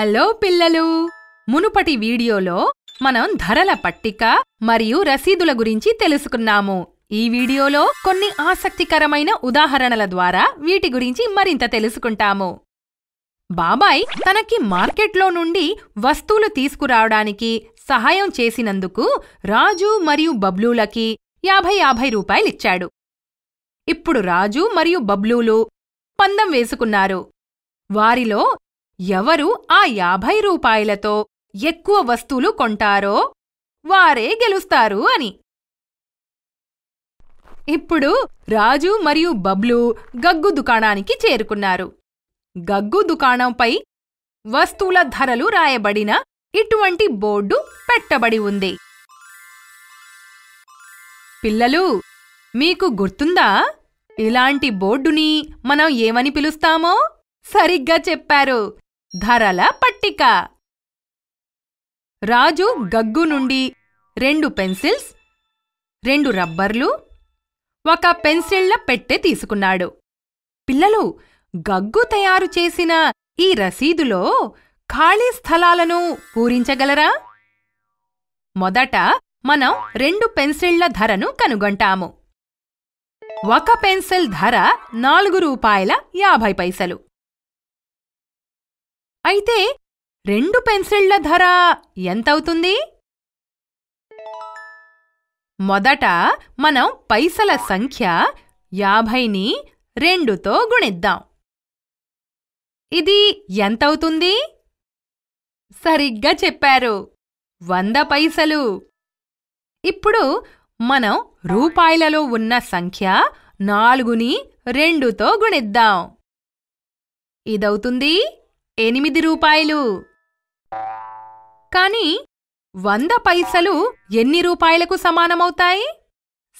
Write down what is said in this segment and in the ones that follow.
hello పిల్లలు మునుపటి వీడియోలో మనం ధరల పట్టిక మరియు రసీదుల గురించి తెలుసుకున్నాము ఈ వీడియోలో కొన్ని ఆసక్తికరమైన ఉదాహరణల ద్వారా వీటి గురించి మరింత తెలుసుకుంటాము బాబాయ్ తనకి మార్కెట్లో నుండి వస్తువులు తీసుకురావడానికి సహాయం చేసినందుకు రాజు మరియు బబ్లూలకి యాభై యాభై రూపాయలిచ్చాడు ఇప్పుడు రాజు మరియు బబ్లూలు పందం వేసుకున్నారు వారిలో ఎవరు ఆ యాభై రూపాయలతో ఎక్కువ వస్తువులు కొంటారో వారే గెలుస్తారు అని ఇప్పుడు రాజు మరియు బబ్లు గగ్గు దుకాణానికి చేరుకున్నారు గగ్గు దుకాణంపై వస్తువుల ధరలు రాయబడిన ఇటువంటి బోర్డు పెట్టబడి ఉంది పిల్లలు మీకు గుర్తుందా ఇలాంటి బోర్డుని మనం ఏమని పిలుస్తామో సరిగ్గా చెప్పారు ధరల పట్టిక రాజు గగ్గు నుండి రెండు పెన్సిల్స్ రెండు రబ్బర్లు ఒక పెన్సిళ్ల పెట్టె తీసుకున్నాడు పిల్లలు గగ్గు తయారు చేసిన ఈ రసీదులో ఖాళీ స్థలాలను పూరించగలరా మొదట మనం రెండు పెన్సిళ్ల ధరను కనుగొంటాము ఒక పెన్సిల్ ధర నాలుగు రూపాయల యాభై పైసలు అయితే రెండు పెన్సిళ్ల ధర ఎంతవుతుంది మొదట మనం పైసల సంఖ్య యాభైని రెండుతో గుణిద్దాం ఇది ఎంతవుతుంది సరిగ్గా చెప్పారు వంద పైసలు ఇప్పుడు మనం రూపాయలలో ఉన్న సంఖ్య నాలుగుని రెండుతో గుణిద్దాం ఇదవుతుంది ఎనిమిది రూపాయలు కాని వంద పైసలు ఎన్ని రూపాయలకు సమానమవుతాయి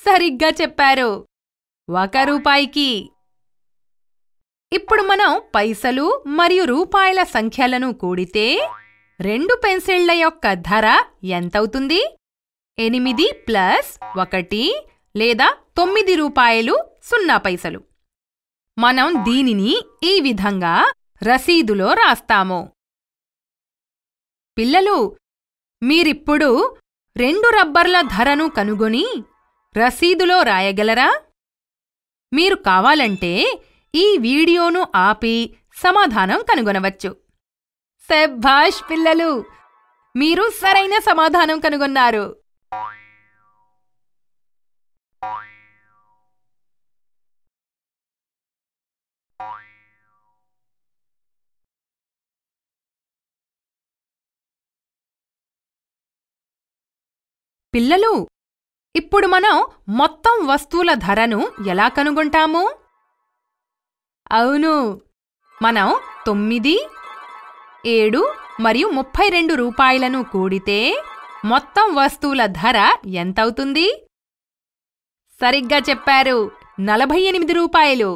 సరిగ్గా చెప్పారు ఒక రూపాయికి ఇప్పుడు మనం పైసలు మరియు రూపాయల సంఖ్యలను కూడితే రెండు పెన్సిళ్ల యొక్క ధర ఎంతవుతుంది ఎనిమిది ప్లస్ ఒకటి లేదా తొమ్మిది రూపాయలు సున్నా పైసలు మనం దీనిని ఈ విధంగా రసీదులో రాస్తాము పిల్లలు మీరిప్పుడు రెండు రబ్బర్ల ధరను కనుగొని రసీదులో రాయగలరా మీరు కావాలంటే ఈ వీడియోను ఆపి సమాధానం కనుగొనవచ్చు సెబ్భాష్ పిల్లలు మీరు సరైన సమాధానం కనుగొన్నారు పిల్లలు ఇప్పుడు మనం మొత్తం వస్తువుల ధరను ఎలా కనుగొంటాము అవును మనం తొమ్మిది ఏడు మరియు ముప్పై రెండు రూపాయలను కూడితే మొత్తం వస్తువుల ధర ఎంతవుతుంది సరిగ్గా చెప్పారు నలభై ఎనిమిది రూపాయలు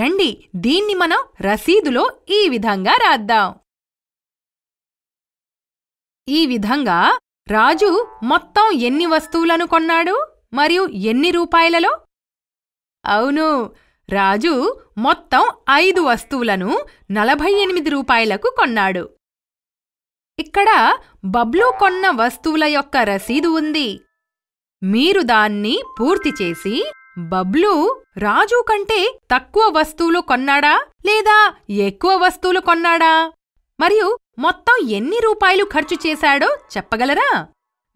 రండి దీన్ని మనం రసీదులో ఈ విధంగా రాద్దాం ఈ విధంగా రాజు మొత్తం ఎన్ని వస్తువులను కొన్నాడు మరియు ఎన్ని రూపాయలలో అవును రాజు మొత్తం ఐదు వస్తువులను నలభై ఎనిమిది రూపాయలకు కొన్నాడు ఇక్కడ బబ్లు కొన్న వస్తువుల యొక్క రసీదు ఉంది మీరు దాన్ని పూర్తి చేసి బబ్లు రాజు కంటే తక్కువ వస్తువులు కొన్నాడా లేదా ఎక్కువ వస్తువులు కొన్నాడా మరియు మొత్తం ఎన్ని రూపాయలు ఖర్చు చేశాడో చెప్పగలరా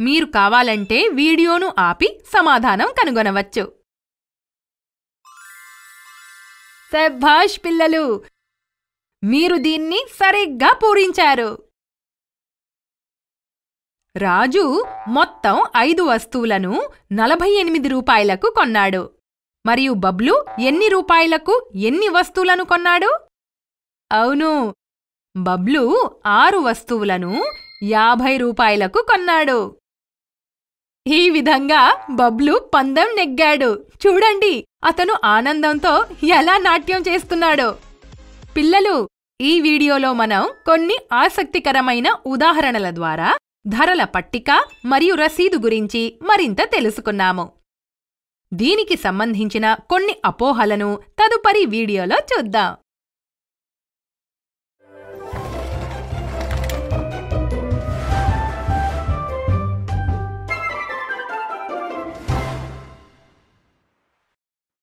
మీరు కావాలంటే వీడియోను ఆపి సమాధానం కనుగొనవచ్చు పిల్లలు మీరు దీన్ని సరిగ్గా పూరించారు రాజు మొత్తం ఐదు వస్తువులను నలభై ఎనిమిది రూపాయలకు కొన్నాడు మరియు బబ్లు ఎన్ని రూపాయలకు ఎన్ని వస్తువులను కొన్నాడు అవును బబ్లు ఆరు వస్తువులను యాభై రూపాయలకు కొన్నాడు ఈ విధంగా బబ్లు పందెం నెగ్గాడు చూడండి అతను ఆనందంతో ఎలా నాట్యం చేస్తున్నాడో పిల్లలు ఈ వీడియోలో మనం కొన్ని ఆసక్తికరమైన ఉదాహరణల ద్వారా ధరల పట్టిక మరియు రసీదు గురించి మరింత తెలుసుకున్నాము దీనికి సంబంధించిన కొన్ని అపోహలను తదుపరి వీడియోలో చూద్దాం